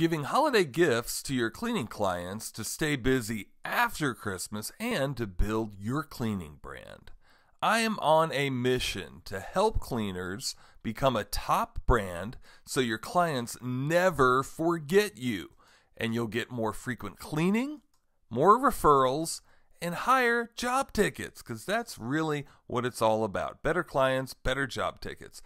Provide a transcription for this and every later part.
giving holiday gifts to your cleaning clients to stay busy after Christmas and to build your cleaning brand. I am on a mission to help cleaners become a top brand so your clients never forget you and you'll get more frequent cleaning, more referrals, and higher job tickets because that's really what it's all about. Better clients, better job tickets.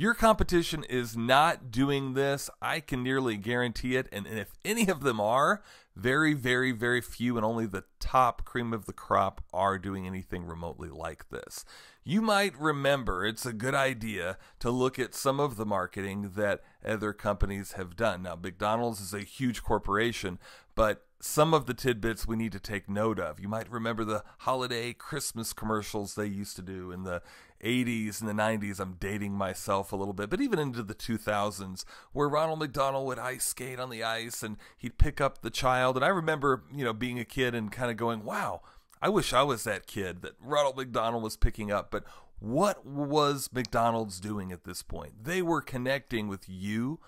Your competition is not doing this. I can nearly guarantee it. And, and if any of them are, very, very, very few and only the top cream of the crop are doing anything remotely like this. You might remember it's a good idea to look at some of the marketing that other companies have done. Now, McDonald's is a huge corporation, but some of the tidbits we need to take note of. You might remember the holiday Christmas commercials they used to do in the 80s and the 90s, I'm dating myself a little bit, but even into the 2000s, where Ronald McDonald would ice skate on the ice and he'd pick up the child. And I remember, you know, being a kid and kind of going, wow, I wish I was that kid that Ronald McDonald was picking up. But what was McDonald's doing at this point? They were connecting with you,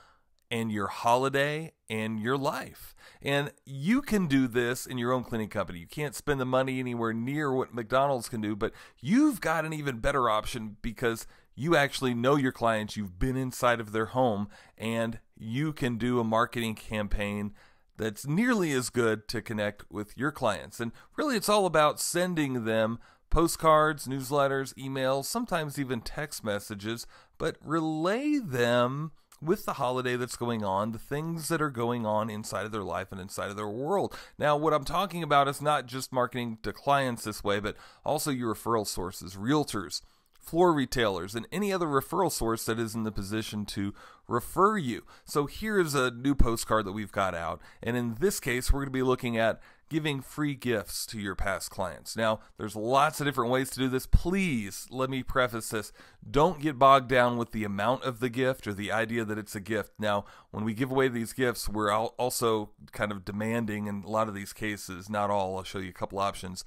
and your holiday and your life. And you can do this in your own cleaning company. You can't spend the money anywhere near what McDonald's can do, but you've got an even better option because you actually know your clients, you've been inside of their home, and you can do a marketing campaign that's nearly as good to connect with your clients. And really, it's all about sending them postcards, newsletters, emails, sometimes even text messages, but relay them with the holiday that's going on, the things that are going on inside of their life and inside of their world. Now, what I'm talking about is not just marketing to clients this way, but also your referral sources, realtors floor retailers, and any other referral source that is in the position to refer you. So here's a new postcard that we've got out. And in this case, we're going to be looking at giving free gifts to your past clients. Now, there's lots of different ways to do this. Please let me preface this. Don't get bogged down with the amount of the gift or the idea that it's a gift. Now, when we give away these gifts, we're also kind of demanding in a lot of these cases, not all, I'll show you a couple options,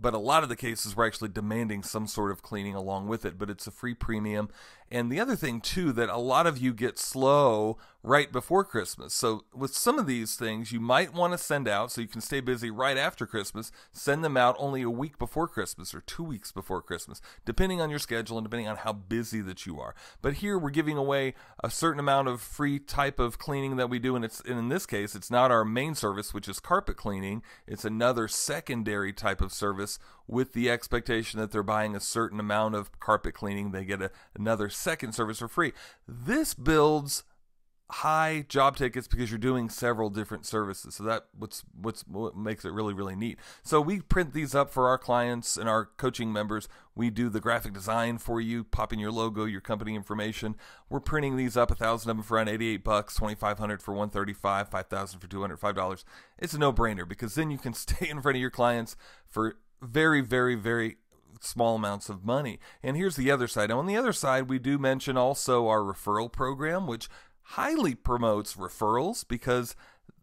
but a lot of the cases were actually demanding some sort of cleaning along with it. But it's a free premium, and the other thing, too, that a lot of you get slow right before Christmas. So, with some of these things, you might want to send out so you can stay busy right after Christmas. Send them out only a week before Christmas or two weeks before Christmas, depending on your schedule and depending on how busy that you are. But here we're giving away a certain amount of free type of cleaning that we do. And, it's, and in this case, it's not our main service, which is carpet cleaning, it's another secondary type of service with the expectation that they're buying a certain amount of carpet cleaning, they get a, another second service for free. This builds high job tickets because you're doing several different services. So that what's what's what makes it really really neat. So we print these up for our clients and our coaching members. We do the graphic design for you, pop in your logo, your company information. We're printing these up, a thousand of them for around 88 bucks, 2500 for 135, 5000 for 205 dollars. It's a no-brainer because then you can stay in front of your clients for very, very, very small amounts of money. And here's the other side. On the other side, we do mention also our referral program, which highly promotes referrals because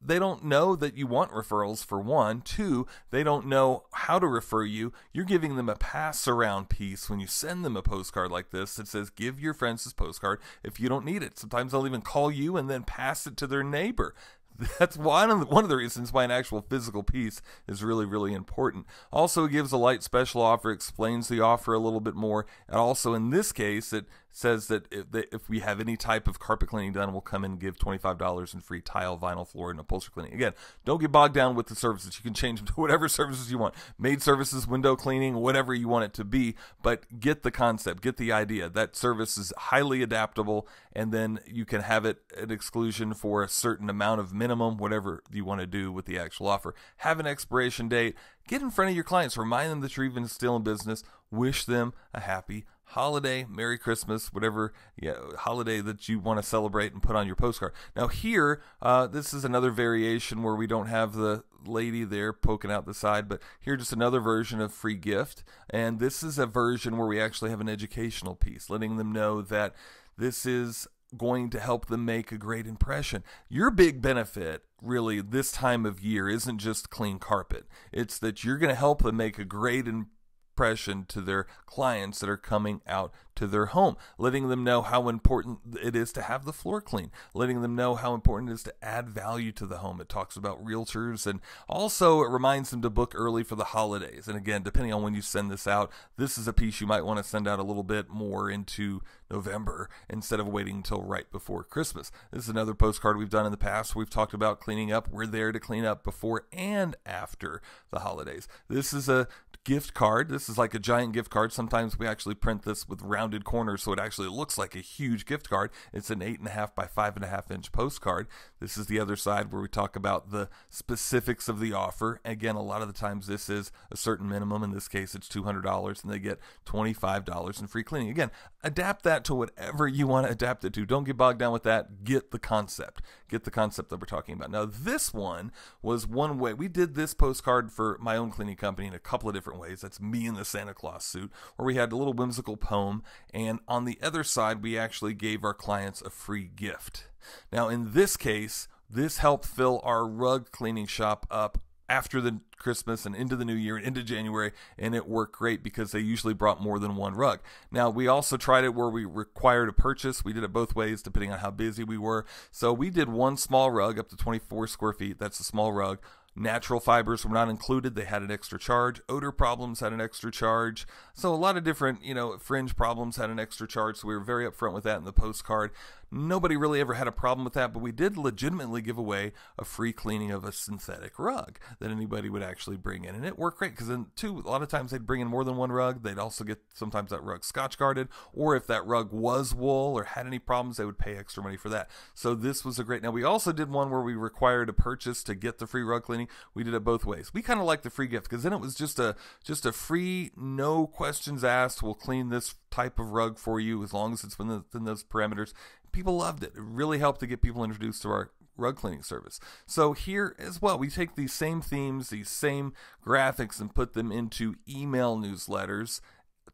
they don't know that you want referrals for one. Two, they don't know how to refer you. You're giving them a pass around piece when you send them a postcard like this that says, Give your friends this postcard if you don't need it. Sometimes they'll even call you and then pass it to their neighbor. That's one of, the, one of the reasons why an actual physical piece is really, really important. Also, gives a light special offer, explains the offer a little bit more, and also in this case, it says that if, if we have any type of carpet cleaning done, we'll come and give $25 in free tile, vinyl, floor, and upholstery cleaning. Again, don't get bogged down with the services. You can change them to whatever services you want maid services, window cleaning, whatever you want it to be. But get the concept, get the idea. That service is highly adaptable, and then you can have it an exclusion for a certain amount of minimum, whatever you want to do with the actual offer. Have an expiration date. Get in front of your clients, remind them that you're even still in business, wish them a happy holiday, Merry Christmas, whatever yeah, holiday that you want to celebrate and put on your postcard. Now, here, uh, this is another variation where we don't have the lady there poking out the side, but here just another version of free gift. And this is a version where we actually have an educational piece, letting them know that this is going to help them make a great impression. Your big benefit, really, this time of year isn't just clean carpet. It's that you're going to help them make a great impression impression to their clients that are coming out to their home, letting them know how important it is to have the floor clean, letting them know how important it is to add value to the home. It talks about realtors and also it reminds them to book early for the holidays. And again, depending on when you send this out, this is a piece you might want to send out a little bit more into November instead of waiting until right before Christmas. This is another postcard we've done in the past. We've talked about cleaning up. We're there to clean up before and after the holidays. This is a gift card. This this is like a giant gift card. Sometimes we actually print this with rounded corners so it actually looks like a huge gift card. It's an eight and a half by five and a half inch postcard. This is the other side where we talk about the specifics of the offer. Again, a lot of the times this is a certain minimum. In this case, it's $200 and they get $25 in free cleaning. Again, adapt that to whatever you want to adapt it to. Don't get bogged down with that. Get the concept. Get the concept that we're talking about. Now, this one was one way. We did this postcard for my own cleaning company in a couple of different ways. That's me and in the Santa Claus suit, where we had a little whimsical poem, and on the other side, we actually gave our clients a free gift. Now, in this case, this helped fill our rug cleaning shop up after the Christmas and into the new year and into January, and it worked great because they usually brought more than one rug. Now, we also tried it where we required a purchase. We did it both ways depending on how busy we were. So, we did one small rug up to 24 square feet. That's a small rug Natural fibers were not included, they had an extra charge. Odor problems had an extra charge. So a lot of different, you know, fringe problems had an extra charge. So we were very upfront with that in the postcard. Nobody really ever had a problem with that, but we did legitimately give away a free cleaning of a synthetic rug that anybody would actually bring in. And it worked great because then, too, a lot of times they'd bring in more than one rug. They'd also get sometimes that rug scotch guarded, or if that rug was wool or had any problems, they would pay extra money for that. So this was a great. Now, we also did one where we required a purchase to get the free rug cleaning. We did it both ways. We kind of liked the free gift because then it was just a just a free, no questions asked, we'll clean this type of rug for you as long as it's within, those parameters. People loved it. It really helped to get people introduced to our rug cleaning service. So here as well, we take these same themes, these same graphics, and put them into email newsletters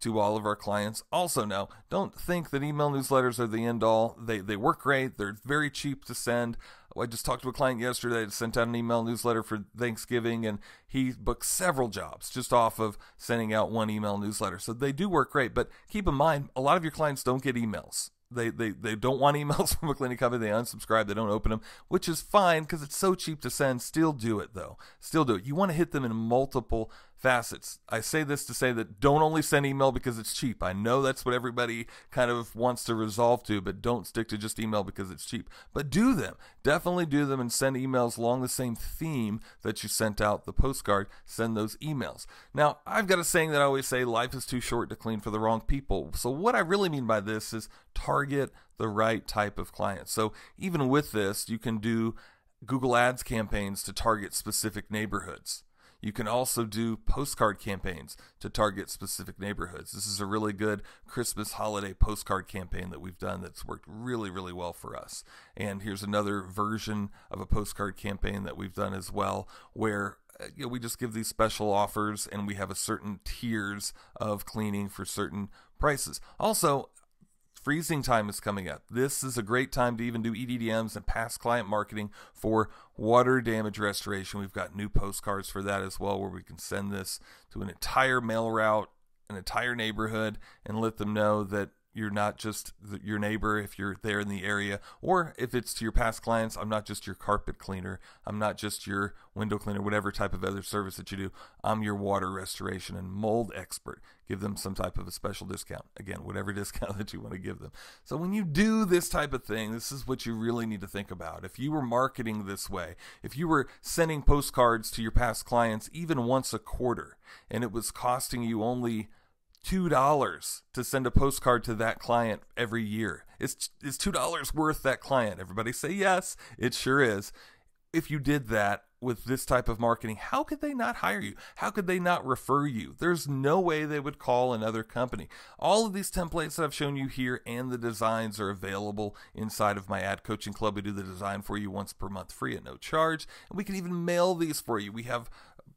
to all of our clients. Also, now don't think that email newsletters are the end all. They they work great. They're very cheap to send. I just talked to a client yesterday that sent out an email newsletter for Thanksgiving, and he booked several jobs just off of sending out one email newsletter. So they do work great, but keep in mind, a lot of your clients don't get emails. They, they, they don't want emails from a cleaning company. They unsubscribe. They don't open them, which is fine because it's so cheap to send. Still do it though. Still do it. You want to hit them in multiple facets. I say this to say that don't only send email because it's cheap. I know that's what everybody kind of wants to resolve to, but don't stick to just email because it's cheap. But do them. Definitely do them and send emails along the same theme that you sent out the postcard. Send those emails. Now, I've got a saying that I always say life is too short to clean for the wrong people. So, what I really mean by this is target the right type of client. So, even with this, you can do Google Ads campaigns to target specific neighborhoods. You can also do postcard campaigns to target specific neighborhoods. This is a really good Christmas holiday postcard campaign that we've done that's worked really, really well for us. And here's another version of a postcard campaign that we've done as well, where uh, you know, we just give these special offers and we have a certain tiers of cleaning for certain prices. Also, Freezing time is coming up. This is a great time to even do EDDMs and past client marketing for water damage restoration. We've got new postcards for that as well, where we can send this to an entire mail route, an entire neighborhood, and let them know that you're not just the, your neighbor if you're there in the area, or if it's to your past clients, I'm not just your carpet cleaner, I'm not just your window cleaner, whatever type of other service that you do, I'm your water restoration and mold expert. Give them some type of a special discount. Again, whatever discount that you want to give them. So when you do this type of thing, this is what you really need to think about. If you were marketing this way, if you were sending postcards to your past clients even once a quarter and it was costing you only $2 to send a postcard to that client every year. It's, is $2 worth that client. Everybody say yes. It sure is. If you did that with this type of marketing, how could they not hire you? How could they not refer you? There's no way they would call another company. All of these templates that I've shown you here and the designs are available inside of my ad coaching club. We do the design for you once per month free at no charge. And we can even mail these for you. We have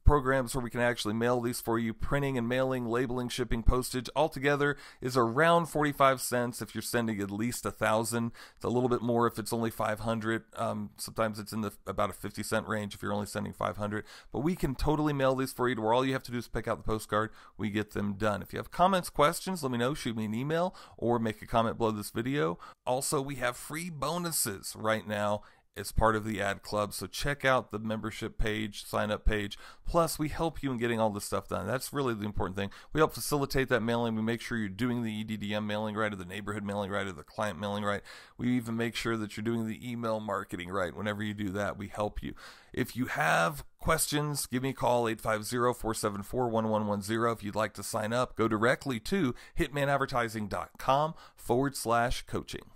programs where we can actually mail these for you. Printing and mailing, labeling, shipping, postage altogether is around 45 cents if you're sending at least a thousand. It's a little bit more if it's only 500. Um, sometimes it's in the about a 50 cent range if you're only sending 500. But we can totally mail these for you to where all you have to do is pick out the postcard. We get them done. If you have comments, questions, let me know. Shoot me an email or make a comment below this video. Also, we have free bonuses right now it's part of the ad club. So check out the membership page, sign up page. Plus, we help you in getting all this stuff done. That's really the important thing. We help facilitate that mailing. We make sure you're doing the EDDM mailing right, or the neighborhood mailing right, or the client mailing right. We even make sure that you're doing the email marketing right. Whenever you do that, we help you. If you have questions, give me a call 850-474-1110. If you'd like to sign up, go directly to hitmanadvertising.com forward slash coaching.